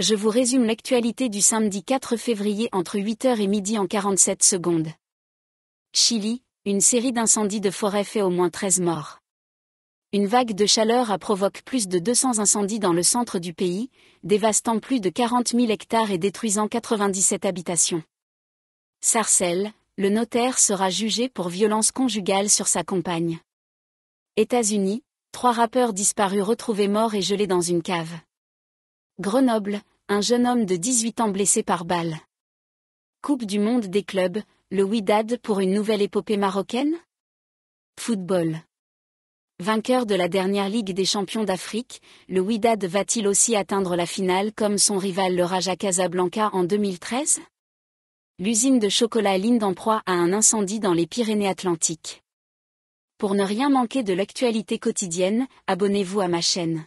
je vous résume l'actualité du samedi 4 février entre 8h et midi en 47 secondes. Chili, une série d'incendies de forêt fait au moins 13 morts. Une vague de chaleur a provoqué plus de 200 incendies dans le centre du pays, dévastant plus de 40 000 hectares et détruisant 97 habitations. Sarcelles, le notaire sera jugé pour violence conjugale sur sa compagne. États-Unis, trois rappeurs disparus retrouvés morts et gelés dans une cave. Grenoble, un jeune homme de 18 ans blessé par balle. Coupe du monde des clubs, le Widad pour une nouvelle épopée marocaine Football. Vainqueur de la dernière Ligue des champions d'Afrique, le Widad va-t-il aussi atteindre la finale comme son rival le Raja Casablanca en 2013 L'usine de chocolat Linde en proie à un incendie dans les Pyrénées-Atlantiques. Pour ne rien manquer de l'actualité quotidienne, abonnez-vous à ma chaîne.